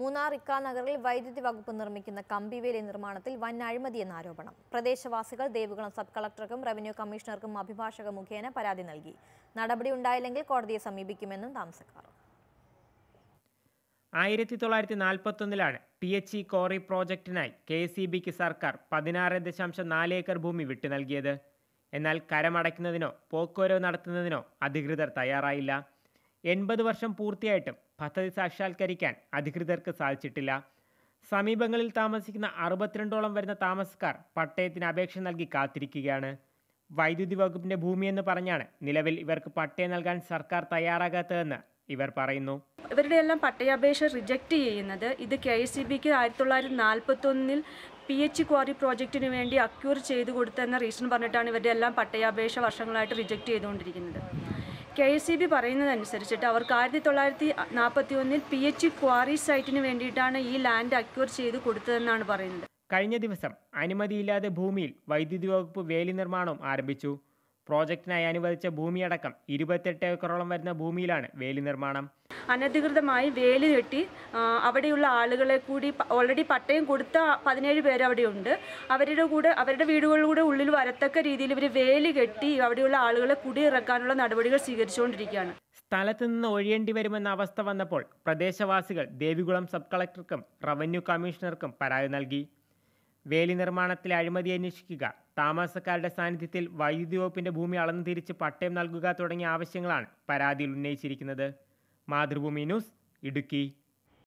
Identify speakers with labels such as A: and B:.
A: മൂന്നാർ ഇക്ക നഗറിൽ വൈദ്യുതി വകുപ്പ് നിർമ്മിക്കുന്ന കമ്പിവേലി നിർമ്മാണത്തിൽ വൻ അഴിമതിയെന്ന ആരോപണം പ്രദേശവാസികൾ ദേവികുളം സബ് കളക്ടർക്കും റവന്യൂ കമ്മീഷണർക്കും അഭിഭാഷക മുഖേന പരാതി നൽകി നടപടി ഉണ്ടായില്ലെങ്കിൽ കോടതിയെ സമീപിക്കുമെന്നും താമസക്കാർ
B: ആയിരത്തി തൊള്ളായിരത്തി നാൽപ്പത്തൊന്നിലാണ് പി എച്ച് ഇ കോറി പ്രോജക്റ്റിനായി കെ സി ബിക്ക് സർക്കാർ പതിനാറ് ദശാംശം നാല് ഏക്കർ ഭൂമി വിട്ടു നൽകിയത് എന്നാൽ കരമടയ്ക്കുന്നതിനോ പോക്കോരോ നടത്തുന്നതിനോ അധികൃതർ തയ്യാറായില്ല എൺപത് വർഷം പൂർത്തിയായിട്ടും പദ്ധതി സാക്ഷാത്കരിക്കാൻ അധികൃതർക്ക് സാധിച്ചിട്ടില്ല സമീപങ്ങളിൽ താമസിക്കുന്ന അറുപത്തിരണ്ടോളം വരുന്ന താമസക്കാർ പട്ടയത്തിന് അപേക്ഷ നൽകി കാത്തിരിക്കുകയാണ് വൈദ്യുതി വകുപ്പിന്റെ ഭൂമിയെന്ന് പറഞ്ഞാണ് നിലവിൽ ഇവർക്ക് പട്ടയം നൽകാൻ സർക്കാർ തയ്യാറാകാത്തതെന്ന് ഇവർ പറയുന്നു
C: ഇവരുടെ എല്ലാം പട്ടയാപേക്ഷ റിജക്റ്റ് ചെയ്യുന്നത് ഇത് കെ എസ് സി ബിക്ക് ആയിരത്തി തൊള്ളായിരത്തി ഒന്നിൽ പി എച്ച് ക്വാറി പ്രോജക്റ്റിന് വേണ്ടി അക്യൂർ ചെയ്തു കൊടുത്തെന്ന റീസൺ പറഞ്ഞിട്ടാണ് ഇവരുടെ എല്ലാം പട്ടയാപേക്ഷ വർഷങ്ങളായിട്ട് റിജക്റ്റ് ചെയ്തുകൊണ്ടിരിക്കുന്നത് കെ എസ് സി ബി പറയുന്നതനുസരിച്ചിട്ട് അവർക്ക് ആയിരത്തി തൊള്ളായിരത്തി നാൽപ്പത്തി ഒന്നിൽ പി എച്ച് ക്വാറി സൈറ്റിന് വേണ്ടിയിട്ടാണ് ഈ ലാൻഡ് അക്യൂർ ചെയ്ത് കൊടുത്തതെന്നാണ് പറയുന്നത്
B: കഴിഞ്ഞ ദിവസം അനുമതിയില്ലാതെ ഭൂമിയിൽ വൈദ്യുതി വകുപ്പ് വേലി നിർമ്മാണം ആരംഭിച്ചു പ്രോജക്റ്റിനായി അനുവദിച്ച ഭൂമിയടക്കം ഇരുപത്തെട്ട് ഏക്കറോളം വരുന്ന ഭൂമിയിലാണ് വേലി നിർമ്മാണം
C: അനധികൃതമായി വേലി കെട്ടി അവിടെയുള്ള ആളുകളെ കൂടി ഓൾറെഡി പട്ടയം കൊടുത്ത പതിനേഴ് പേർ അവിടെയുണ്ട് അവരുടെ കൂടെ അവരുടെ വീടുകളിലൂടെ ഉള്ളിൽ വരത്തക്ക രീതിയിൽ ഇവർ വേലി കെട്ടി അവിടെയുള്ള ആളുകളെ കുടിയിറക്കാനുള്ള നടപടികൾ സ്വീകരിച്ചുകൊണ്ടിരിക്കുകയാണ്
B: സ്ഥലത്ത് നിന്ന് ഒഴിയേണ്ടി വരുമെന്ന അവസ്ഥ വന്നപ്പോൾ പ്രദേശവാസികൾ ദേവികുളം സബ് കളക്ടർക്കും റവന്യൂ കമ്മീഷണർക്കും പരാതി നൽകി വേലി നിർമ്മാണത്തിലെ അഴിമതി അന്വേഷിക്കുക താമസക്കാരുടെ സാന്നിധ്യത്തിൽ വൈദ്യുതി വകുപ്പിന്റെ ഭൂമി അളന്നു തിരിച്ച് പട്ടയം നൽകുക തുടങ്ങിയ ആവശ്യങ്ങളാണ് പരാതിയിൽ ഉന്നയിച്ചിരിക്കുന്നത് മാതൃഭൂമി ന്യൂസ് ഇടുക്കി